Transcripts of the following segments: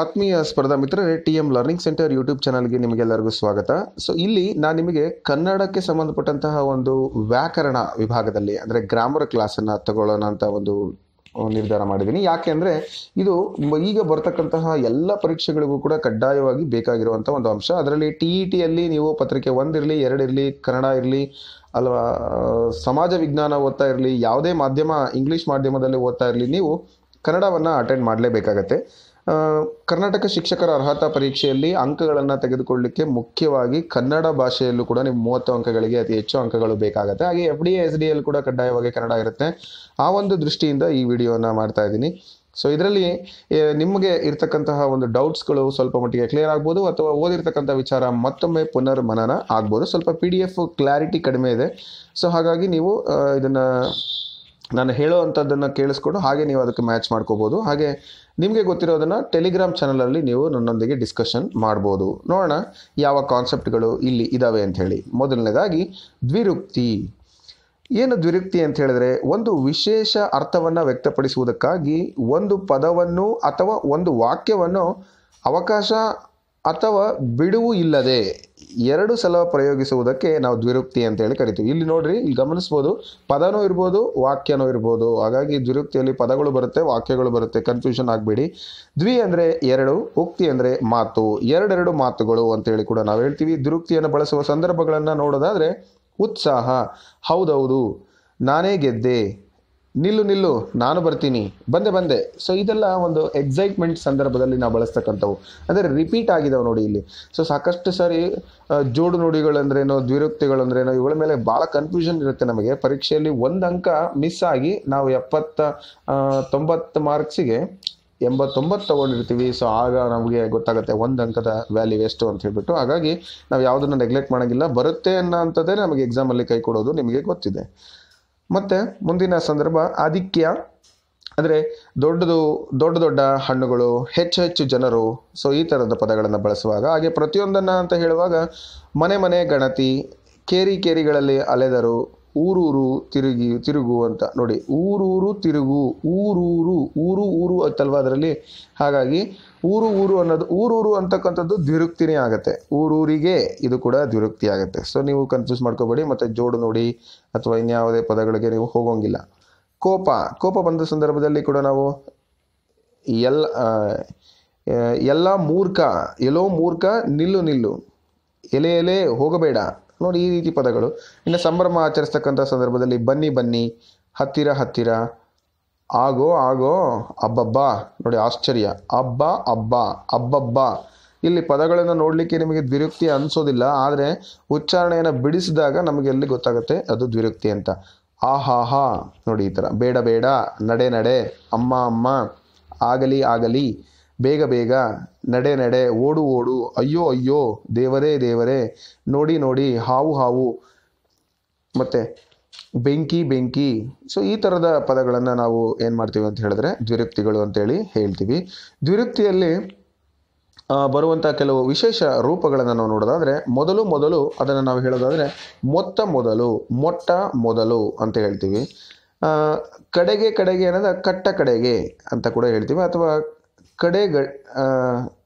ಆತ್ಮೀಯ ಸ್ಪರ್ಧಾ ಮಿತ್ರರೇ T M learning centre YouTube ಚಾನಲ್ಗೆ ನಿಮಗೆಲ್ಲರಿಗೂ ಸ್ವಾಗತ ಸೊ ಇಲ್ಲಿ ನಾನು ನಿಮಗೆ ಕನ್ನಡಕ್ಕೆ ಸಂಬಂಧಪಟ್ಟಂತಹ ಒಂದು ವ್ಯಾಕರಣ ವಿಭಾಗದಲ್ಲಿ ಅಂದರೆ ಗ್ರಾಮರ್ ಕ್ಲಾಸನ್ನು ತಗೊಳ್ಳೋಣ ಅಂತ ಒಂದು ನಿರ್ಧಾರ ಮಾಡಿದ್ದೀನಿ ಯಾಕೆ ಅಂದರೆ ಇದು ಈಗ ಬರ್ತಕ್ಕಂತಹ ಎಲ್ಲ ಪರೀಕ್ಷೆಗಳಿಗೂ ಕೂಡ ಕಡ್ಡಾಯವಾಗಿ ಬೇಕಾಗಿರುವಂಥ ಒಂದು ಅಂಶ ಅದರಲ್ಲಿ ಟಿ ಇ ಟಿಯಲ್ಲಿ ನೀವು ಪತ್ರಿಕೆ ಒಂದಿರಲಿ ಎರಡಿರಲಿ ಕನ್ನಡ ಇರಲಿ ಅಲ್ವಾ ಸಮಾಜ ವಿಜ್ಞಾನ ಓದ್ತಾ ಇರಲಿ ಯಾವುದೇ ಮಾಧ್ಯಮ ಇಂಗ್ಲೀಷ್ ಮಾಧ್ಯಮದಲ್ಲಿ ಓದ್ತಾ ಇರಲಿ ನೀವು ಕನ್ನಡವನ್ನು ಅಟೆಂಡ್ ಮಾಡಲೇಬೇಕಾಗತ್ತೆ ಕರ್ನಾಟಕ ಶಿಕ್ಷಕರ ಅರ್ಹತಾ ಪರೀಕ್ಷೆಯಲ್ಲಿ ಅಂಕಗಳನ್ನು ತೆಗೆದುಕೊಳ್ಳಲಿಕ್ಕೆ ಮುಖ್ಯವಾಗಿ ಕನ್ನಡ ಭಾಷೆಯಲ್ಲೂ ಕೂಡ ನಿಮ್ಮ ಮೂವತ್ತು ಅಂಕಗಳಿಗೆ ಅತಿ ಹೆಚ್ಚು ಅಂಕಗಳು ಬೇಕಾಗುತ್ತೆ ಹಾಗೆ F D S D L ಕೂಡ ಕಡ್ಡಾಯವಾಗಿ ಕನ್ನಡ ಇರುತ್ತೆ ಆ ಒಂದು ದೃಷ್ಟಿಯಿಂದ ಈ ವಿಡಿಯೋನ ಮಾಡ್ತಾ ಇದ್ದೀನಿ ಸೊ ಇದರಲ್ಲಿ ನಿಮಗೆ ಇರತಕ್ಕಂತಹ ಒಂದು ಡೌಟ್ಸ್ಗಳು ಸ್ವಲ್ಪ ಮಟ್ಟಿಗೆ ಕ್ಲಿಯರ್ ಆಗ್ಬೋದು ಅಥವಾ ಓದಿರ್ತಕ್ಕಂಥ ವಿಚಾರ ಮತ್ತೊಮ್ಮೆ ಪುನರ್ ಮನನ ಆಗ್ಬೋದು ಸ್ವಲ್ಪ ಪಿ ಡಿ ಎಫ್ ಕ್ಲಾರಿಟಿ ಕಡಿಮೆ ಇದೆ ಸೊ ಹಾಗಾಗಿ ನೀವು ಇದನ್ನು ನಾನು ಹೇಳೋವಂಥದ್ದನ್ನು ಕೇಳಿಸ್ಕೊಂಡು ಹಾಗೆ ನೀವು ಅದಕ್ಕೆ ಮ್ಯಾಚ್ ಮಾಡ್ಕೋಬೋದು ಹಾಗೆ ನಿಮಗೆ ಗೊತ್ತಿರೋದನ್ನು ಟೆಲಿಗ್ರಾಮ್ ಚಾನಲಲ್ಲಿ ನೀವು ನನ್ನೊಂದಿಗೆ ಡಿಸ್ಕಷನ್ ಮಾಡ್ಬೋದು ನೋಡೋಣ ಯಾವ ಕಾನ್ಸೆಪ್ಟ್ಗಳು ಇಲ್ಲಿ ಇದ್ದಾವೆ ಹೇಳಿ ಮೊದಲನೇದಾಗಿ ದ್ವಿರುಕ್ತಿ ಏನು ದ್ವಿರುಕ್ತಿ ಅಂತ ಹೇಳಿದ್ರೆ ಒಂದು ವಿಶೇಷ ಅರ್ಥವನ್ನು ವ್ಯಕ್ತಪಡಿಸುವುದಕ್ಕಾಗಿ ಒಂದು ಪದವನ್ನು ಅಥವಾ ಒಂದು ವಾಕ್ಯವನ್ನು ಅವಕಾಶ ಅಥವಾ ಬಿಡುವು ಇಲ್ಲದೆ ಎರಡು ಸಲ ಪ್ರಯೋಗಿಸುವುದಕ್ಕೆ ನಾವು ದ್ವಿರುಕ್ತಿ ಅಂತ ಹೇಳಿ ಕರಿತೀವಿ ಇಲ್ಲಿ ನೋಡ್ರಿ ಇಲ್ಲಿ ಗಮನಿಸ್ಬೋದು ಪದನೂ ಇರ್ಬೋದು ವಾಕ್ಯನೂ ಇರ್ಬೋದು ಹಾಗಾಗಿ ದ್ವಿರುಕ್ತಿಯಲ್ಲಿ ಪದಗಳು ಬರುತ್ತೆ ವಾಕ್ಯಗಳು ಬರುತ್ತೆ ಕನ್ಫ್ಯೂಷನ್ ಆಗಬೇಡಿ ದ್ವಿ ಅಂದರೆ ಎರಡು ಉಕ್ತಿ ಅಂದರೆ ಮಾತು ಎರಡೆರಡು ಮಾತುಗಳು ಅಂತೇಳಿ ಕೂಡ ನಾವು ಹೇಳ್ತೀವಿ ದ್ವಿರುಕ್ತಿಯನ್ನು ಬಳಸುವ ಸಂದರ್ಭಗಳನ್ನು ನೋಡೋದಾದರೆ ಉತ್ಸಾಹ ಹೌದೌದು ನಾನೇ ಗೆದ್ದೆ ನಿಲ್ಲು ನಿಲ್ಲು ನಾನು ಬರ್ತೀನಿ ಬಂದೆ ಬಂದೆ ಸೊ ಇದೆಲ್ಲ ಒಂದು ಎಕ್ಸೈಟ್ಮೆಂಟ್ ಸಂದರ್ಭದಲ್ಲಿ ನಾವು ಬಳಸ್ತಕ್ಕಂಥವು ಅಂದರೆ ರಿಪೀಟ್ ಆಗಿದಾವೆ ನೋಡಿ ಇಲ್ಲಿ ಸೊ ಸಾಕಷ್ಟು ಸಾರಿ ಜೋಡು ನುಡಿಗಳಂದ್ರೇನೋ ದ್ವಿರುಕ್ತಿಗಳಂದ್ರೇನೋ ಇವುಗಳ ಮೇಲೆ ಭಾಳ ಕನ್ಫ್ಯೂಷನ್ ಇರುತ್ತೆ ನಮಗೆ ಪರೀಕ್ಷೆಯಲ್ಲಿ ಒಂದು ಅಂಕ ಮಿಸ್ ಆಗಿ ನಾವು ಎಪ್ಪತ್ತ ತೊಂಬತ್ತು ಮಾರ್ಕ್ಸಿಗೆ ಎಂಬತ್ತೊಂಬತ್ತು ತೊಗೊಂಡಿರ್ತೀವಿ ಸೊ ಆಗ ನಮಗೆ ಗೊತ್ತಾಗುತ್ತೆ ಒಂದು ಅಂಕದ ವ್ಯಾಲ್ಯೂ ಎಷ್ಟು ಅಂತ ಹೇಳ್ಬಿಟ್ಟು ಹಾಗಾಗಿ ನಾವು ಯಾವುದನ್ನು ನೆಗ್ಲೆಕ್ಟ್ ಮಾಡೋಂಗಿಲ್ಲ ಬರುತ್ತೆ ಅನ್ನೋ ಅಂಥದ್ದೇ ನಮಗೆ ಎಕ್ಸಾಮಲ್ಲಿ ಕೈ ಕೊಡೋದು ನಿಮಗೆ ಗೊತ್ತಿದೆ ಮತ್ತು ಮುಂದಿನ ಸಂದರ್ಭ ಆಧಿಕ್ಯ ಅಂದರೆ ದೊಡ್ಡದು ದೊಡ್ಡ ದೊಡ್ಡ ಹಣ್ಣುಗಳು ಹೆಚ್ಚು ಹೆಚ್ಚು ಜನರು ಸೊ ಈ ಥರದ ಪದಗಳನ್ನು ಬಳಸುವಾಗ ಹಾಗೆ ಪ್ರತಿಯೊಂದನ್ನು ಅಂತ ಹೇಳುವಾಗ ಮನೆ ಮನೆ ಗಣತಿ ಕೇರಿ ಕೇರಿಗಳಲ್ಲಿ ಅಲೆದರು ಊರೂರು ತಿರುಗಿ ತಿರುಗು ಅಂತ ನೋಡಿ ಊರೂರು ತಿರುಗು ಊರೂರು ಊರು ಊರು ಆಯ್ತಲ್ವ ಅದರಲ್ಲಿ ಹಾಗಾಗಿ ಊರು ಊರು ಅನ್ನೋದು ಊರೂರು ಅಂತಕ್ಕಂಥದ್ದು ದ್ವಿರುಕ್ತಿನೇ ಆಗುತ್ತೆ ಊರೂರಿಗೆ ಇದು ಕೂಡ ದ್ವಿರುಕ್ತಿ ಆಗುತ್ತೆ ಸೊ ನೀವು ಕನ್ಫ್ಯೂಸ್ ಮಾಡ್ಕೋಬೇಡಿ ಮತ್ತು ಜೋಡು ನೋಡಿ ಅಥವಾ ಇನ್ಯಾವುದೇ ಪದಗಳಿಗೆ ನೀವು ಹೋಗೋಂಗಿಲ್ಲ ಕೋಪ ಕೋಪ ಬಂದ ಸಂದರ್ಭದಲ್ಲಿ ಕೂಡ ನಾವು ಎಲ್ಲ ಎಲ್ಲ ಮೂರ್ಖ ಎಲ್ಲೋ ಮೂರ್ಖ ನಿಲ್ಲು ನಿಲ್ಲು ಎಲೆ ಎಲೆ ಹೋಗಬೇಡ ನೋಡಿ ಈ ರೀತಿ ಪದಗಳು ಇನ್ನು ಸಂಭ್ರಮ ಆಚರಿಸ್ತಕ್ಕಂಥ ಸಂದರ್ಭದಲ್ಲಿ ಬನ್ನಿ ಬನ್ನಿ ಹತ್ತಿರ ಹತ್ತಿರ ಆಗೋ ಆಗೋ ಅಬ್ಬಬ್ಬ ನೋಡಿ ಆಶ್ಚರ್ಯ ಅಬ್ಬ ಅಬ್ಬ ಅಬ್ಬಬ್ಬ ಇಲ್ಲಿ ಪದಗಳನ್ನು ನೋಡಲಿಕ್ಕೆ ನಿಮಗೆ ದ್ವಿರುಕ್ತಿ ಅನಿಸೋದಿಲ್ಲ ಆದರೆ ಉಚ್ಚಾರಣೆಯನ್ನು ಬಿಡಿಸಿದಾಗ ನಮಗೆ ಎಲ್ಲಿ ಗೊತ್ತಾಗುತ್ತೆ ಅದು ದ್ವಿರುಕ್ತಿ ಅಂತ ಆ ನೋಡಿ ಈ ಥರ ಬೇಡ ಬೇಡ ನಡೆ ನಡೆ ಅಮ್ಮ ಅಮ್ಮ ಆಗಲಿ ಆಗಲಿ ಬೇಗ ಬೇಗ ನಡೆ ನಡೆ ಓಡು ಓಡು ಅಯ್ಯೋ ಅಯ್ಯೋ ದೇವರೇ ದೇವರೇ ನೋಡಿ ನೋಡಿ ಹಾವು ಹಾವು ಮತ್ತು ಬೆಂಕಿ ಬೆಂಕಿ ಸೊ ಈ ಥರದ ಪದಗಳನ್ನು ನಾವು ಏನು ಮಾಡ್ತೀವಿ ಅಂತ ಹೇಳಿದ್ರೆ ದ್ವಿರುಕ್ತಿಗಳು ಅಂತೇಳಿ ಹೇಳ್ತೀವಿ ದ್ವಿರುಕ್ತಿಯಲ್ಲಿ ಬರುವಂಥ ಕೆಲವು ವಿಶೇಷ ರೂಪಗಳನ್ನು ನಾವು ನೋಡೋದಾದರೆ ಮೊದಲು ಮೊದಲು ಅದನ್ನು ನಾವು ಹೇಳೋದಾದರೆ ಮೊತ್ತ ಮೊದಲು ಮೊಟ್ಟ ಮೊದಲು ಅಂತ ಹೇಳ್ತೀವಿ ಕಡೆಗೆ ಕಡೆಗೆ ಅನ್ನೋದು ಕಟ್ಟ ಕಡೆಗೆ ಅಂತ ಕೂಡ ಹೇಳ್ತೀವಿ ಅಥವಾ ಕಡೆ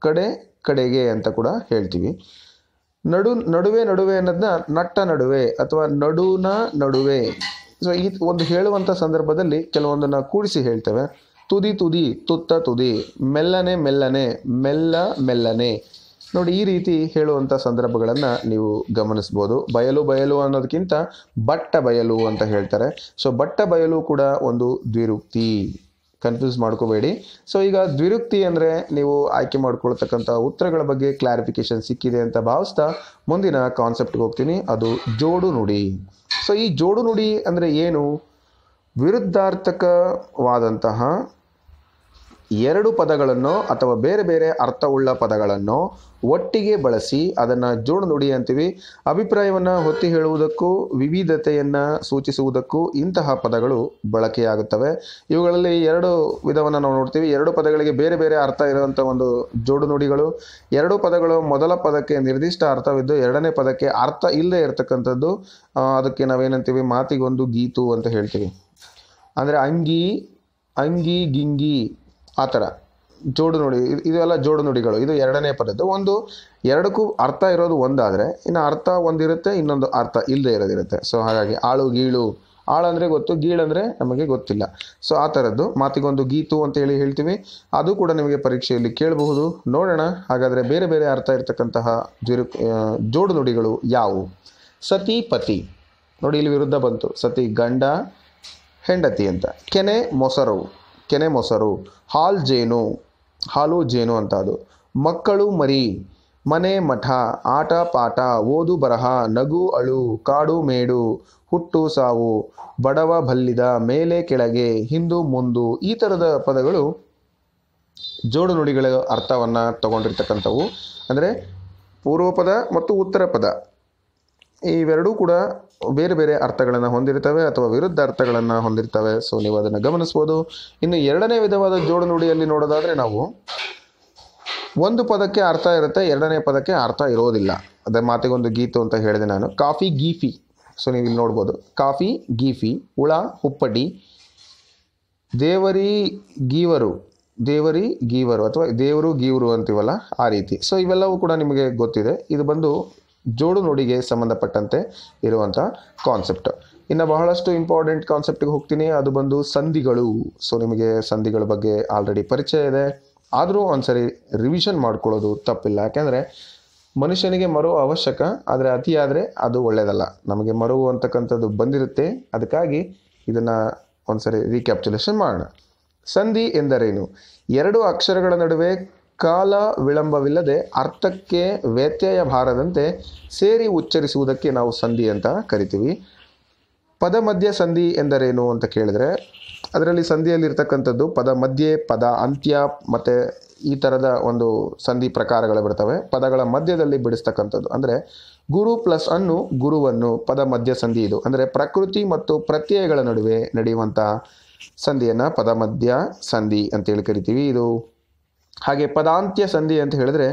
ಕಡೆ ಕಡೆಗೆ ಅಂತ ಕೂಡ ಹೇಳ್ತೀವಿ ನಡು ನಡುವೆ ನಡುವೆ ಅನ್ನೋದನ್ನ ನಟ್ಟ ನಡುವೆ ಅಥವಾ ನಡುನ ನಡುವೆ ಸೊ ಈ ಒಂದು ಹೇಳುವಂಥ ಸಂದರ್ಭದಲ್ಲಿ ಕೆಲವೊಂದನ್ನು ಕೂಡಿಸಿ ಹೇಳ್ತೇವೆ ತುದಿ ತುದಿ ತುತ್ತ ತುದಿ ಮೆಲ್ಲನೆ ಮೆಲ್ಲನೆ ಮೆಲ್ಲ ಮೆಲ್ಲನೆ ನೋಡಿ ಈ ರೀತಿ ಹೇಳುವಂಥ ಸಂದರ್ಭಗಳನ್ನು ನೀವು ಗಮನಿಸ್ಬೋದು ಬಯಲು ಬಯಲು ಅನ್ನೋದಕ್ಕಿಂತ ಬಟ್ಟ ಬಯಲು ಅಂತ ಹೇಳ್ತಾರೆ ಸೊ ಬಟ್ಟ ಬಯಲು ಕೂಡ ಒಂದು ದ್ವಿರುಕ್ತಿ ಕನ್ಫ್ಯೂಸ್ ಮಾಡ್ಕೋಬೇಡಿ ಸೊ ಈಗ ದ್ವಿರುಕ್ತಿ ಅಂದರೆ ನೀವು ಆಯ್ಕೆ ಮಾಡ್ಕೊಳ್ತಕ್ಕಂಥ ಉತ್ತರಗಳ ಬಗ್ಗೆ ಕ್ಲಾರಿಫಿಕೇಶನ್ ಸಿಕ್ಕಿದೆ ಅಂತ ಭಾವಿಸ್ತಾ ಮುಂದಿನ ಕಾನ್ಸೆಪ್ಟ್ಗೆ ಹೋಗ್ತೀನಿ ಅದು ಜೋಡು ನುಡಿ ಸೊ ಈ ಜೋಡು ನುಡಿ ಅಂದರೆ ಏನು ವಿರುದ್ಧಾರ್ಥಕವಾದಂತಹ ಎರಡು ಪದಗಳನ್ನು ಅಥವಾ ಬೇರೆ ಬೇರೆ ಅರ್ಥವುಳ್ಳ ಪದಗಳನ್ನು ಒಟ್ಟಿಗೆ ಬಳಸಿ ಅದನ್ನು ಜೋಡು ನುಡಿ ಅಂತೀವಿ ಅಭಿಪ್ರಾಯವನ್ನು ಹೊತ್ತಿ ಹೇಳುವುದಕ್ಕೂ ವಿವಿಧತೆಯನ್ನು ಸೂಚಿಸುವುದಕ್ಕೂ ಇಂತಹ ಪದಗಳು ಬಳಕೆಯಾಗುತ್ತವೆ ಇವುಗಳಲ್ಲಿ ಎರಡು ವಿಧವನ್ನು ನಾವು ನೋಡ್ತೀವಿ ಎರಡು ಪದಗಳಿಗೆ ಬೇರೆ ಬೇರೆ ಅರ್ಥ ಇರುವಂಥ ಒಂದು ಜೋಡು ನುಡಿಗಳು ಎರಡು ಪದಗಳು ಮೊದಲ ಪದಕ್ಕೆ ನಿರ್ದಿಷ್ಟ ಅರ್ಥವಿದ್ದು ಎರಡನೇ ಪದಕ್ಕೆ ಅರ್ಥ ಇಲ್ಲದೆ ಇರತಕ್ಕಂಥದ್ದು ಅದಕ್ಕೆ ನಾವೇನಂತೀವಿ ಮಾತಿಗೊಂದು ಗೀತು ಅಂತ ಹೇಳ್ತೀವಿ ಅಂದರೆ ಅಂಗಿ ಅಂಗಿ ಗಿಂಗಿ ಆ ಥರ ಜೋಡು ನುಡಿ ಇದೆಲ್ಲ ಜೋಡು ನುಡಿಗಳು ಇದು ಎರಡನೇ ಪದ್ಧತಿ ಒಂದು ಎರಡಕ್ಕೂ ಅರ್ಥ ಇರೋದು ಒಂದಾದರೆ ಇನ್ನು ಅರ್ಥ ಒಂದಿರುತ್ತೆ ಇನ್ನೊಂದು ಅರ್ಥ ಇಲ್ಲದೆ ಇರೋದಿರುತ್ತೆ ಸೊ ಹಾಗಾಗಿ ಆಳು ಗೀಳು ಆಳಂದರೆ ಗೊತ್ತು ಗೀಳಂದರೆ ನಮಗೆ ಗೊತ್ತಿಲ್ಲ ಸೊ ಆ ಥರದ್ದು ಮಾತಿಗೊಂದು ಗೀತು ಅಂತ ಹೇಳಿ ಹೇಳ್ತೀವಿ ಅದು ಕೂಡ ನಿಮಗೆ ಪರೀಕ್ಷೆಯಲ್ಲಿ ಕೇಳಬಹುದು ನೋಡೋಣ ಹಾಗಾದರೆ ಬೇರೆ ಬೇರೆ ಅರ್ಥ ಇರತಕ್ಕಂತಹ ಜಿರು ಜೋಡು ನುಡಿಗಳು ಯಾವುವು ಸತಿ ಪತಿ ನೋಡಿ ಇಲ್ಲಿ ವಿರುದ್ಧ ಬಂತು ಸತಿ ಗಂಡ ಹೆಂಡತಿ ಅಂತ ಕೆನೆ ಮೊಸರು ಕೆನೆ ಮೊಸರು ಹಾಲ್ ಜೇನು ಹಾಲು ಜೇನು ಅಂತ ಅದು ಮಕ್ಕಳು ಮರಿ ಮನೆ ಮಠ ಆಟ ಪಾಠ ಓದು ಬರಹ ನಗು ಅಳು ಕಾಡು ಮೇಡು ಹುಟ್ಟು ಸಾವು ಬಡವ ಬಲ್ಲಿದ ಮೇಲೆ ಕೆಳಗೆ ಹಿಂದು ಮುಂದು ಈ ಥರದ ಪದಗಳು ಜೋಡು ನುಡಿಗಳ ಅರ್ಥವನ್ನು ತಗೊಂಡಿರ್ತಕ್ಕಂಥವು ಅಂದರೆ ಪೂರ್ವಪದ ಮತ್ತು ಉತ್ತರ ಪದ ಇವೆರಡೂ ಕೂಡ ಬೇರೆ ಬೇರೆ ಅರ್ಥಗಳನ್ನು ಹೊಂದಿರ್ತವೆ ಅಥವಾ ವಿರುದ್ಧ ಅರ್ಥಗಳನ್ನು ಹೊಂದಿರ್ತವೆ ಸೊ ನೀವು ಅದನ್ನು ಗಮನಿಸ್ಬೋದು ಇನ್ನು ಎರಡನೇ ವಿಧವಾದ ಜೋಡು ನುಡಿಯಲ್ಲಿ ನೋಡೋದಾದರೆ ನಾವು ಒಂದು ಪದಕ್ಕೆ ಅರ್ಥ ಇರುತ್ತೆ ಎರಡನೇ ಪದಕ್ಕೆ ಅರ್ಥ ಇರೋದಿಲ್ಲ ಅದೇ ಮಾತಿಗೊಂದು ಗೀತು ಅಂತ ಹೇಳಿದೆ ನಾನು ಕಾಫಿ ಗೀಫಿ ಸೊ ನೀವು ಇಲ್ಲಿ ನೋಡ್ಬೋದು ಕಾಫಿ ಗೀಫಿ ಹುಳ ಹುಪ್ಪಡಿ ದೇವರಿ ಗೀವರು ದೇವರಿ ಗೀವರು ಅಥವಾ ದೇವರು ಗೀವರು ಅಂತೀವಲ್ಲ ಆ ರೀತಿ ಸೊ ಇವೆಲ್ಲವೂ ಕೂಡ ನಿಮಗೆ ಗೊತ್ತಿದೆ ಇದು ಬಂದು ಜೋಡು ನುಡಿಗೆ ಸಂಬಂಧಪಟ್ಟಂತೆ ಇರುವಂಥ ಕಾನ್ಸೆಪ್ಟ್ ಇನ್ನು ಬಹಳಷ್ಟು ಇಂಪಾರ್ಟೆಂಟ್ ಕಾನ್ಸೆಪ್ಟಿಗೆ ಹೋಗ್ತೀನಿ ಅದು ಬಂದು ಸಂಧಿಗಳು ಸೊ ನಿಮಗೆ ಸಂಧಿಗಳ ಬಗ್ಗೆ ಆಲ್ರೆಡಿ ಪರಿಚಯ ಇದೆ ಆದರೂ ಒಂದ್ಸರಿ ರಿವಿಷನ್ ಮಾಡ್ಕೊಳ್ಳೋದು ತಪ್ಪಿಲ್ಲ ಯಾಕೆಂದರೆ ಮನುಷ್ಯನಿಗೆ ಮರು ಅವಶ್ಯಕ ಆದರೆ ಅತಿಯಾದರೆ ಅದು ಒಳ್ಳೆಯದಲ್ಲ ನಮಗೆ ಮರುವು ಅಂತಕ್ಕಂಥದ್ದು ಬಂದಿರುತ್ತೆ ಅದಕ್ಕಾಗಿ ಇದನ್ನು ಒಂದ್ಸರಿ ರೀಕ್ಯಾಪ್ಚುಲೇಷನ್ ಮಾಡೋಣ ಸಂಧಿ ಎಂದರೇನು ಎರಡು ಅಕ್ಷರಗಳ ನಡುವೆ ಕಾಲ ವಿಳಂಬವಿಲ್ಲದೆ ಅರ್ಥಕ್ಕೆ ವ್ಯತ್ಯಯ ಬಾರದಂತೆ ಸೇರಿ ಉಚ್ಚರಿಸುವುದಕ್ಕೆ ನಾವು ಸಂಧಿ ಅಂತ ಕರಿತೀವಿ ಪದ ಮಧ್ಯ ಸಂಧಿ ಎಂದರೇನು ಅಂತ ಕೇಳಿದ್ರೆ ಅದರಲ್ಲಿ ಸಂಧಿಯಲ್ಲಿರ್ತಕ್ಕಂಥದ್ದು ಪದ ಮಧ್ಯೆ ಪದ ಅಂತ್ಯ ಮತ್ತು ಈ ಥರದ ಒಂದು ಸಂಧಿ ಪ್ರಕಾರಗಳು ಬರ್ತವೆ ಪದಗಳ ಮಧ್ಯದಲ್ಲಿ ಬಿಡಿಸ್ತಕ್ಕಂಥದ್ದು ಅಂದರೆ ಗುರು ಪ್ಲಸ್ ಅನ್ನು ಗುರುವನ್ನು ಪದ ಮಧ್ಯ ಸಂಧಿ ಇದು ಅಂದರೆ ಪ್ರಕೃತಿ ಮತ್ತು ಪ್ರತ್ಯಯಗಳ ನಡುವೆ ನಡೆಯುವಂಥ ಸಂಧಿಯನ್ನು ಪದ ಮಧ್ಯ ಸಂಧಿ ಅಂತೇಳಿ ಕರಿತೀವಿ ಇದು ಹಾಗೆ ಪದಾಂತ್ಯ ಸಂಧಿ ಅಂತ ಹೇಳಿದ್ರೆ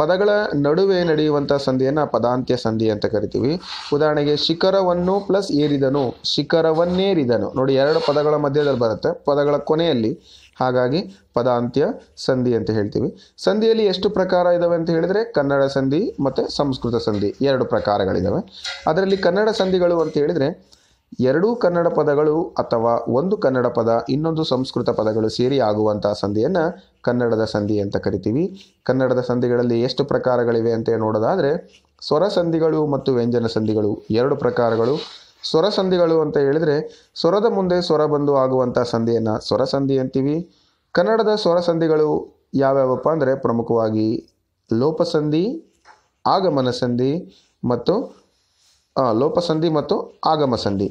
ಪದಗಳ ನಡುವೆ ನಡೆಯುವಂಥ ಸಂಧಿಯನ್ನು ಪದಾಂತ್ಯ ಸಂಧಿ ಅಂತ ಕರಿತೀವಿ ಉದಾಹರಣೆಗೆ ಶಿಖರವನ್ನು ಪ್ಲಸ್ ಏರಿದನು ಶಿಖರವನ್ನೇರಿದನು ನೋಡಿ ಎರಡು ಪದಗಳ ಮಧ್ಯದಲ್ಲಿ ಬರುತ್ತೆ ಪದಗಳ ಕೊನೆಯಲ್ಲಿ ಹಾಗಾಗಿ ಪದಾಂತ್ಯ ಸಂಧಿ ಅಂತ ಹೇಳ್ತೀವಿ ಸಂಧಿಯಲ್ಲಿ ಎಷ್ಟು ಪ್ರಕಾರ ಇದಾವೆ ಅಂತ ಹೇಳಿದರೆ ಕನ್ನಡ ಸಂಧಿ ಮತ್ತು ಸಂಸ್ಕೃತ ಸಂಧಿ ಎರಡು ಪ್ರಕಾರಗಳಿದ್ದಾವೆ ಅದರಲ್ಲಿ ಕನ್ನಡ ಸಂಧಿಗಳು ಅಂತ ಹೇಳಿದರೆ ಎರಡೂ ಕನ್ನಡ ಪದಗಳು ಅಥವಾ ಒಂದು ಕನ್ನಡ ಪದ ಇನ್ನೊಂದು ಸಂಸ್ಕೃತ ಪದಗಳು ಸೇರಿ ಆಗುವಂತಹ ಸಂಧಿಯನ್ನು ಕನ್ನಡದ ಸಂಧಿ ಅಂತ ಕರಿತೀವಿ ಕನ್ನಡದ ಸಂಧಿಗಳಲ್ಲಿ ಎಷ್ಟು ಪ್ರಕಾರಗಳಿವೆ ಅಂತ ನೋಡೋದಾದರೆ ಸ್ವರ ಸಂಧಿಗಳು ಮತ್ತು ವ್ಯಂಜನ ಸಂಧಿಗಳು ಎರಡು ಪ್ರಕಾರಗಳು ಸ್ವರ ಸಂಧಿಗಳು ಅಂತ ಹೇಳಿದರೆ ಸ್ವರದ ಮುಂದೆ ಸ್ವರ ಬಂದು ಆಗುವಂಥ ಸಂಧಿಯನ್ನು ಸ್ವರ ಸಂಧಿ ಅಂತೀವಿ ಕನ್ನಡದ ಸ್ವರ ಸಂಧಿಗಳು ಯಾವ್ಯಾವಪ್ಪ ಅಂದರೆ ಪ್ರಮುಖವಾಗಿ ಲೋಪಸಂಧಿ ಆಗಮನ ಸಂಧಿ ಮತ್ತು ಲೋಪಸಂಧಿ ಮತ್ತು ಆಗಮಸಂಧಿ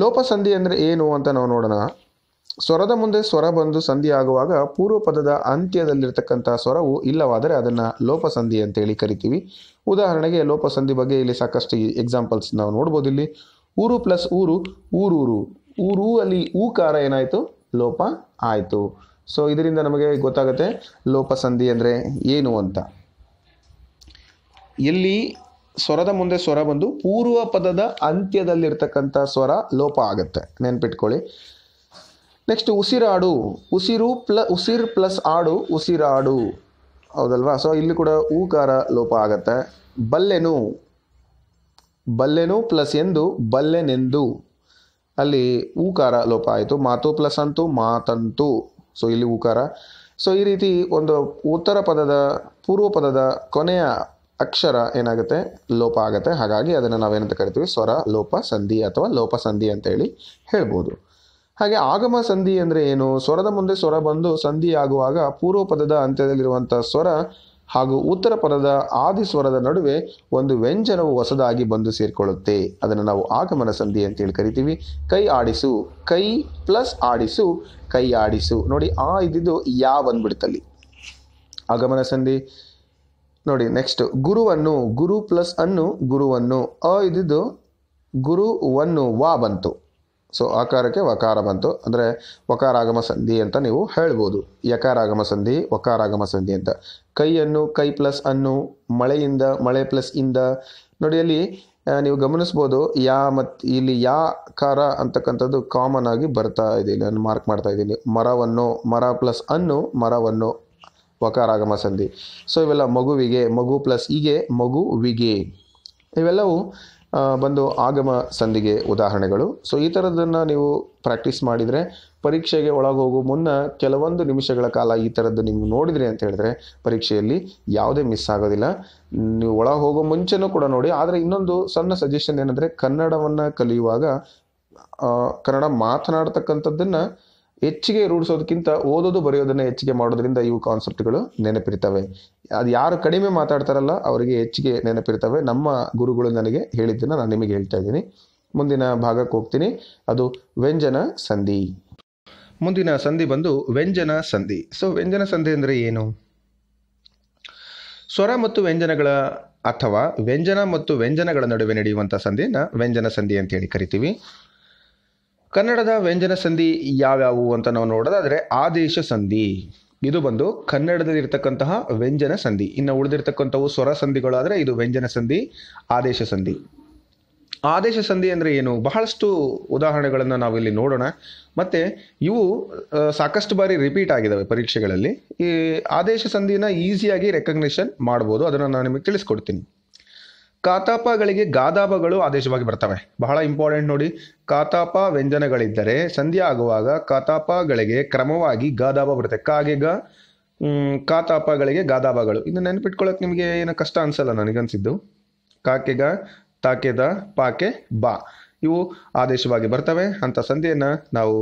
ಲೋಪಸಂಧಿ ಅಂದರೆ ಏನು ಅಂತ ನಾವು ನೋಡೋಣ ಸ್ವರದ ಮುಂದೆ ಸ್ವರ ಬಂದು ಸಂಧಿ ಆಗುವಾಗ ಪೂರ್ವಪದದ ಅಂತ್ಯದಲ್ಲಿರ್ತಕ್ಕಂಥ ಸ್ವರವು ಇಲ್ಲವಾದರೆ ಅದನ್ನು ಲೋಪಸಂಧಿ ಅಂತೇಳಿ ಕರಿತೀವಿ ಉದಾಹರಣೆಗೆ ಲೋಪಸಂಧಿ ಬಗ್ಗೆ ಇಲ್ಲಿ ಸಾಕಷ್ಟು ಎಕ್ಸಾಂಪಲ್ಸ್ ನಾವು ನೋಡ್ಬೋದು ಇಲ್ಲಿ ಊರು ಪ್ಲಸ್ ಊರು ಊರೂರು ಊರು ಅಲ್ಲಿ ಊಕಾರ ಏನಾಯಿತು ಲೋಪ ಆಯಿತು ಸೊ ಇದರಿಂದ ನಮಗೆ ಗೊತ್ತಾಗುತ್ತೆ ಲೋಪಸಂಧಿ ಅಂದರೆ ಏನು ಅಂತ ಎಲ್ಲಿ ಸ್ವರದ ಮುಂದೆ ಸ್ವರ ಬಂದು ಪೂರ್ವ ಪದದ ಅಂತ್ಯದಲ್ಲಿರ್ತಕ್ಕಂಥ ಸ್ವರ ಲೋಪ ಆಗುತ್ತೆ ನೆನ್ಪಿಟ್ಕೊಳ್ಳಿ ನೆಕ್ಸ್ಟ್ ಉಸಿರಾಡು ಉಸಿರು ಪ್ಲ ಉಸಿರು ಪ್ಲಸ್ ಆಡು ಉಸಿರಾಡು ಹೌದಲ್ವಾ ಸೊ ಇಲ್ಲಿ ಕೂಡ ಊಕಾರ ಲೋಪ ಆಗತ್ತೆ ಬಲ್ಲೆನು ಬಲ್ಲೆನು ಪ್ಲಸ್ ಎಂದು ಬಲ್ಲೆನೆಂದು ಅಲ್ಲಿ ಊಕಾರ ಲೋಪ ಆಯಿತು ಮಾತು ಪ್ಲಸ್ ಅಂತು ಮಾತಂತು ಸೊ ಇಲ್ಲಿ ಊಕಾರ ಸೊ ಈ ರೀತಿ ಒಂದು ಉತ್ತರ ಪದದ ಪೂರ್ವ ಪದದ ಕೊನೆಯ ಅಕ್ಷರ ಏನಾಗುತ್ತೆ ಲೋಪ ಆಗುತ್ತೆ ಹಾಗಾಗಿ ಅದನ್ನು ನಾವೇನಂತ ಕರಿತೀವಿ ಸ್ವರ ಲೋಪ ಸಂಧಿ ಅಥವಾ ಲೋಪ ಸಂಧಿ ಅಂತೇಳಿ ಹೇಳ್ಬೋದು ಹಾಗೆ ಆಗಮ ಸಂಧಿ ಅಂದರೆ ಏನು ಸ್ವರದ ಮುಂದೆ ಸ್ವರ ಬಂದು ಸಂಧಿ ಆಗುವಾಗ ಪೂರ್ವ ಪದದ ಅಂತ್ಯದಲ್ಲಿರುವಂಥ ಸ್ವರ ಹಾಗೂ ಉತ್ತರ ಪದದ ಆದಿ ಸ್ವರದ ನಡುವೆ ಒಂದು ವ್ಯಂಜನವು ಹೊಸದಾಗಿ ಬಂದು ಸೇರಿಕೊಳ್ಳುತ್ತೆ ಅದನ್ನು ನಾವು ಆಗಮನ ಸಂಧಿ ಅಂತೇಳಿ ಕರಿತೀವಿ ಕೈ ಆಡಿಸು ಕೈ ಪ್ಲಸ್ ಆಡಿಸು ಕೈ ಆಡಿಸು ನೋಡಿ ಆ ಇದ್ದಿದ್ದು ಯಾ ಬಂದ್ಬಿಡ್ತಲ್ಲಿ ಆಗಮನ ಸಂಧಿ ನೋಡಿ ನೆಕ್ಸ್ಟ್ ಗುರುವನ್ನು ಗುರು ಪ್ಲಸ್ ಅನ್ನು ಗುರುವನ್ನು ಅ ಇದ್ದಿದ್ದು ಗುರುವನ್ನು ವಾ ಬಂತು ಸೊ ಆಕಾರಕ್ಕೆ ವಕಾರ ಬಂತು ಅಂದರೆ ವಕಾರಾಗಮ ಸಂಧಿ ಅಂತ ನೀವು ಹೇಳ್ಬೋದು ಯಕಾರಾಗಮ ಸಂಧಿ ವಕಾರಾಗಮ ಸಂಧಿ ಅಂತ ಕೈಯನ್ನು ಕೈ ಪ್ಲಸ್ ಅನ್ನು ಮಳೆಯಿಂದ ಮಳೆ ಪ್ಲಸ್ ಇಂದ ನೋಡಿ ಅಲ್ಲಿ ನೀವು ಗಮನಿಸ್ಬೋದು ಯಾ ಮತ್ತು ಇಲ್ಲಿ ಯಾ ಕಾರ ಅಂತಕ್ಕಂಥದ್ದು ಕಾಮನ್ ಆಗಿ ಬರ್ತಾ ಇದೆ ನಾನು ಮಾರ್ಕ್ ಮಾಡ್ತಾ ಇದ್ದೀನಿ ಮರವನ್ನು ಮರ ಪ್ಲಸ್ ಅನ್ನು ಮರವನ್ನು ವಕಾರಾಗಮ ಸಂಧಿ ಸೊ ಇವೆಲ್ಲ ಮಗುವಿಗೆ ಮಗು ಪ್ಲಸ್ ಹೀಗೆ ಮಗುವಿಗೆ ಇವೆಲ್ಲವೂ ಬಂದು ಆಗಮ ಸಂಧಿಗೆ ಉದಾಹರಣೆಗಳು ಸೊ ಈ ಥರದ್ದನ್ನು ನೀವು ಪ್ರಾಕ್ಟೀಸ್ ಮಾಡಿದರೆ ಪರೀಕ್ಷೆಗೆ ಹೋಗುವ ಮುನ್ನ ಕೆಲವೊಂದು ನಿಮಿಷಗಳ ಕಾಲ ಈ ಥರದ್ದು ನೀವು ನೋಡಿದ್ರಿ ಅಂತ ಹೇಳಿದ್ರೆ ಪರೀಕ್ಷೆಯಲ್ಲಿ ಯಾವುದೇ ಮಿಸ್ ಆಗೋದಿಲ್ಲ ನೀವು ಒಳಗೆ ಹೋಗೋ ಮುಂಚೆನೂ ಕೂಡ ನೋಡಿ ಆದರೆ ಇನ್ನೊಂದು ಸಣ್ಣ ಸಜೆಷನ್ ಏನಂದರೆ ಕನ್ನಡವನ್ನು ಕಲಿಯುವಾಗ ಕನ್ನಡ ಮಾತನಾಡ್ತಕ್ಕಂಥದ್ದನ್ನು ಹೆಚ್ಚಿಗೆ ರೂಢಿಸೋದಕ್ಕಿಂತ ಓದೋದು ಬರೆಯೋದನ್ನು ಹೆಚ್ಚಿಗೆ ಮಾಡೋದ್ರಿಂದ ಇವು ಕಾನ್ಸೆಪ್ಟ್ಗಳು ನೆನಪಿರ್ತವೆ ಅದು ಯಾರು ಕಡಿಮೆ ಮಾತಾಡ್ತಾರಲ್ಲ ಅವರಿಗೆ ಹೆಚ್ಚಿಗೆ ನೆನಪಿರ್ತವೆ ನಮ್ಮ ಗುರುಗಳು ನನಗೆ ಹೇಳಿದ್ದನ್ನು ನಾನು ನಿಮಗೆ ಹೇಳ್ತಾ ಇದ್ದೀನಿ ಮುಂದಿನ ಭಾಗಕ್ಕೆ ಹೋಗ್ತೀನಿ ಅದು ವ್ಯಂಜನ ಸಂಧಿ ಮುಂದಿನ ಸಂಧಿ ಬಂದು ವ್ಯಂಜನ ಸಂಧಿ ಸೊ ವ್ಯಂಜನ ಸಂಧಿ ಅಂದರೆ ಏನು ಸ್ವರ ಮತ್ತು ವ್ಯಂಜನಗಳ ಅಥವಾ ವ್ಯಂಜನ ಮತ್ತು ವ್ಯಂಜನಗಳ ನಡುವೆ ನಡೆಯುವಂಥ ಸಂಧಿಯನ್ನು ವ್ಯಂಜನ ಸಂಧಿ ಅಂತ ಹೇಳಿ ಕರಿತೀವಿ ಕನ್ನಡದ ವ್ಯಂಜನ ಸಂಧಿ ಯಾವ್ಯಾವು ಅಂತ ನಾವು ನೋಡೋದಾದರೆ ಆದೇಶ ಸಂಧಿ ಇದು ಬಂದು ಕನ್ನಡದಲ್ಲಿ ಇರತಕ್ಕಂತಹ ವ್ಯಂಜನ ಸಂಧಿ ಇನ್ನು ಉಳಿದಿರ್ತಕ್ಕಂಥವು ಸ್ವರ ಸಂಧಿಗಳಾದರೆ ಇದು ವ್ಯಂಜನ ಸಂಧಿ ಆದೇಶ ಸಂಧಿ ಆದೇಶ ಸಂಧಿ ಅಂದರೆ ಏನು ಬಹಳಷ್ಟು ಉದಾಹರಣೆಗಳನ್ನು ನಾವಿಲ್ಲಿ ನೋಡೋಣ ಮತ್ತು ಇವು ಸಾಕಷ್ಟು ಬಾರಿ ರಿಪೀಟ್ ಆಗಿದ್ದಾವೆ ಪರೀಕ್ಷೆಗಳಲ್ಲಿ ಈ ಆದೇಶ ಸಂಧಿನ ಈಸಿಯಾಗಿ ರೆಕಗ್ನಿಷನ್ ಮಾಡ್ಬೋದು ಅದನ್ನು ನಾನು ನಿಮಗೆ ತಿಳಿಸ್ಕೊಡ್ತೀನಿ ಕಾತಾಪಗಳಿಗೆ ಗಾದಾಬಗಳು ಆದೇಶವಾಗಿ ಬರ್ತವೆ ಬಹಳ ಇಂಪಾರ್ಟೆಂಟ್ ನೋಡಿ ಕಾತಾಪ ವ್ಯಂಜನಗಳಿದ್ದರೆ ಸಂಧಿ ಆಗುವಾಗ ಕಾತಾಪಗಳಿಗೆ ಕ್ರಮವಾಗಿ ಗಾದಾಬ ಬರುತ್ತೆ ಕಾಗೆ ಗ ಕಾತಾಪಗಳಿಗೆ ಗಾದಾಬಗಳು ಇದನ್ನ ನೆನ್ಪಿಟ್ಕೊಳ್ಳೋಕೆ ನಿಮಗೆ ಏನು ಕಷ್ಟ ಅನಿಸಲ್ಲ ನನಗನ್ಸಿದ್ದು ಕಾಕೆಗ ತಾಕೆದ ಪಾಕೆ ಬಾ ಇವು ಆದೇಶವಾಗಿ ಬರ್ತವೆ ಅಂತ ಸಂಧಿಯನ್ನು ನಾವು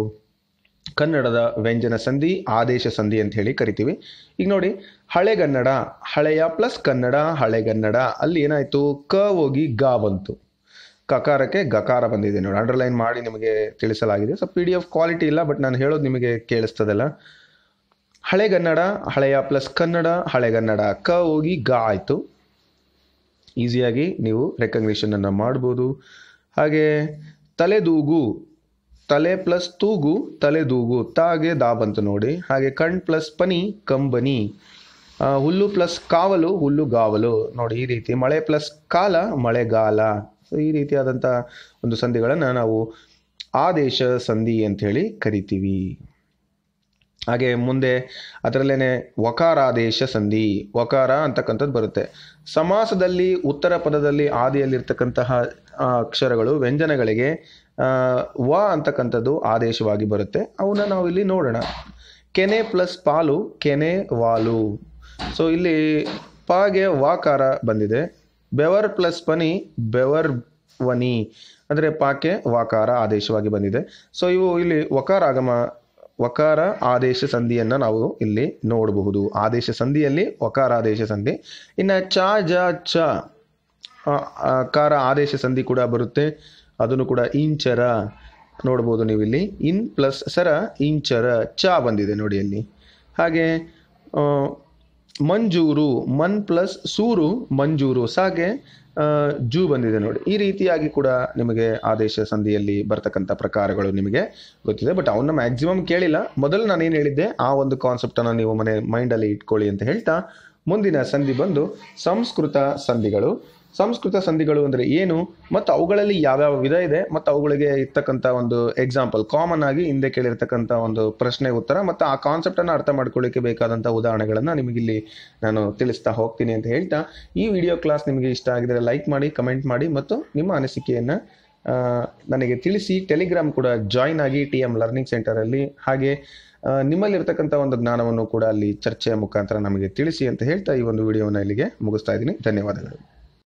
ಕನ್ನಡದ ವ್ಯಂಜನ ಸಂಧಿ ಆದೇಶ ಸಂಧಿ ಅಂತ ಹೇಳಿ ಕರಿತೀವಿ ಈಗ ನೋಡಿ ಹಳೆಗನ್ನಡ ಹಳೆಯ ಪ್ಲಸ್ ಕನ್ನಡ ಹಳೆಗನ್ನಡ ಅಲ್ಲಿ ಏನಾಯಿತು ಕ ಹೋಗಿ ಗ ಬಂತು ಕಕಾರಕ್ಕೆ ಗಕಾರ ಬಂದಿದೆ ನೋಡಿ ಅಂಡರ್ಲೈನ್ ಮಾಡಿ ನಿಮಗೆ ತಿಳಿಸಲಾಗಿದೆ so P D F quality ಇಲ್ಲ ಬಟ್ ನಾನು ಹೇಳೋದು ನಿಮಗೆ ಕೇಳಿಸ್ತದಲ್ಲ ಹಳೆಗನ್ನಡ ಹಳೆಯ ಪ್ಲಸ್ ಕನ್ನಡ ಹಳೆಗನ್ನಡ ಕ ಹೋಗಿ ಗ ಆಯಿತು ಈಸಿಯಾಗಿ ನೀವು ರೆಕಗ್ನಿಷನನ್ನು ಮಾಡ್ಬೋದು ಹಾಗೆ ತಲೆದೂಗು ತಲೆ ಪ್ಲಸ್ ತೂಗು ತಲೆದೂಗು ತಾಗೆ ದಾ ಬಂತು ನೋಡಿ ಹಾಗೆ ಕಣ್ ಪ್ಲಸ್ ಪನಿ ಕಂಬನಿ ಹುಲ್ಲು ಪ್ಲಸ್ ಕಾವಲು ಹುಲ್ಲುಗಾವಲು ನೋಡಿ ಈ ರೀತಿ ಮಳೆ ಪ್ಲಸ್ ಕಾಲ ಮಳೆಗಾಲ ಸೊ ಈ ರೀತಿಯಾದಂಥ ಒಂದು ಸಂಧಿಗಳನ್ನು ನಾವು ಆದೇಶ ಸಂಧಿ ಹೇಳಿ ಕರಿತೀವಿ ಹಾಗೆ ಮುಂದೆ ಅದರಲ್ಲೇ ವಕಾರಾದೇಶ ಸಂಧಿ ವಕಾರ ಅಂತಕ್ಕಂಥದ್ದು ಬರುತ್ತೆ ಸಮಾಸದಲ್ಲಿ ಉತ್ತರ ಪದದಲ್ಲಿ ಆದಿಯಲ್ಲಿರ್ತಕ್ಕಂತಹ ಅಕ್ಷರಗಳು ವ್ಯಂಜನಗಳಿಗೆ ವ ಅಂತಕ್ಕಂಥದ್ದು ಆದೇಶವಾಗಿ ಬರುತ್ತೆ ಅವನ್ನ ಇಲ್ಲಿ ನೋಡೋಣ ಕೆನೆ ಪ್ಲಸ್ ಪಾಲು ಕೆನೆ ವಾಲು ಸೊ ಇಲ್ಲಿ ಪಾಗೆ ವಾಕಾರ ಬಂದಿದೆ ಬೆವರ್ ಪ್ಲಸ್ ಪನಿ ಬೆವರ್ ವನಿ ಅಂದರೆ ಪಾಕೆ ವಾಕಾರ ಆದೇಶವಾಗಿ ಬಂದಿದೆ ಸೊ ಇವು ಇಲ್ಲಿ ವಕಾರ ಆಗಮ ವಕಾರ ಆದೇಶ ಸಂಧಿಯನ್ನು ನಾವು ಇಲ್ಲಿ ನೋಡಬಹುದು ಆದೇಶ ಸಂಧಿಯಲ್ಲಿ ವಕಾರ ಆದೇಶ ಸಂಧಿ ಇನ್ನು ಚ ಜ ಚ ಕಾರ ಆದೇಶ ಸಂಧಿ ಕೂಡ ಬರುತ್ತೆ ಅದನ್ನು ಕೂಡ ಇಂಚರ ನೋಡ್ಬೋದು ನೀವು ಇಲ್ಲಿ ಇನ್ ಪ್ಲಸ್ ಸರ ಇಂಚರ ಚ ಬಂದಿದೆ ನೋಡಿ ಅಲ್ಲಿ ಹಾಗೆ ಮಂಜೂರು ಮನ್ ಪ್ಲಸ್ ಸೂರು ಮಂಜೂರು ಸಾಗೆ ಜೂ ಬಂದಿದೆ ನೋಡಿ ಈ ರೀತಿಯಾಗಿ ಕೂಡ ನಿಮಗೆ ಆದೇಶ ಸಂಧಿಯಲ್ಲಿ ಬರ್ತಕ್ಕಂಥ ಪ್ರಕಾರಗಳು ನಿಮಗೆ ಗೊತ್ತಿದೆ ಬಟ್ ಅವನ್ನ ಮ್ಯಾಕ್ಸಿಮಮ್ ಕೇಳಿಲ್ಲ ಮೊದಲು ಏನು ಹೇಳಿದ್ದೆ ಆ ಒಂದು ಕಾನ್ಸೆಪ್ಟನ್ನು ನೀವು ಮನೆ ಮೈಂಡಲ್ಲಿ ಇಟ್ಕೊಳ್ಳಿ ಅಂತ ಹೇಳ್ತಾ ಮುಂದಿನ ಸಂಧಿ ಬಂದು ಸಂಸ್ಕೃತ ಸಂಧಿಗಳು ಸಂಸ್ಕೃತ ಸಂಧಿಗಳು ಅಂದರೆ ಏನು ಮತ್ತು ಅವುಗಳಲ್ಲಿ ಯಾವ್ಯಾವ ವಿಧ ಇದೆ ಮತ್ತು ಅವುಗಳಿಗೆ ಇರ್ತಕ್ಕಂಥ ಒಂದು ಎಕ್ಸಾಂಪಲ್ ಕಾಮನ್ ಆಗಿ ಹಿಂದೆ ಕೇಳಿರ್ತಕ್ಕಂಥ ಒಂದು ಪ್ರಶ್ನೆ ಉತ್ತರ ಮತ್ತು ಆ ಕಾನ್ಸೆಪ್ಟನ್ನು ಅರ್ಥ ಮಾಡ್ಕೊಳ್ಳಿಕ್ಕೆ ಬೇಕಾದಂಥ ಉದಾಹರಣೆಗಳನ್ನು ನಿಮಗಿಲ್ಲಿ ನಾನು ತಿಳಿಸ್ತಾ ಹೋಗ್ತೀನಿ ಅಂತ ಹೇಳ್ತಾ ಈ ವಿಡಿಯೋ ಕ್ಲಾಸ್ ನಿಮಗೆ ಇಷ್ಟ ಆಗಿದ್ರೆ ಲೈಕ್ ಮಾಡಿ ಕಮೆಂಟ್ ಮಾಡಿ ಮತ್ತು ನಿಮ್ಮ ಅನಿಸಿಕೆಯನ್ನು ನನಗೆ ತಿಳಿಸಿ ಟೆಲಿಗ್ರಾಮ್ ಕೂಡ ಜಾಯ್ನ್ ಆಗಿ ಟಿ ಎಮ್ ಲರ್ನಿಂಗ್ ಸೆಂಟರಲ್ಲಿ ಹಾಗೆ ನಿಮ್ಮಲ್ಲಿರ್ತಕ್ಕಂಥ ಒಂದು ಜ್ಞಾನವನ್ನು ಕೂಡ ಅಲ್ಲಿ ಚರ್ಚೆಯ ಮುಖಾಂತರ ನಮಗೆ ತಿಳಿಸಿ ಅಂತ ಹೇಳ್ತಾ ಈ ಒಂದು ವಿಡಿಯೋವನ್ನು ಇಲ್ಲಿಗೆ ಮುಗಿಸ್ತಾ ಇದ್ದೀನಿ ಧನ್ಯವಾದಗಳು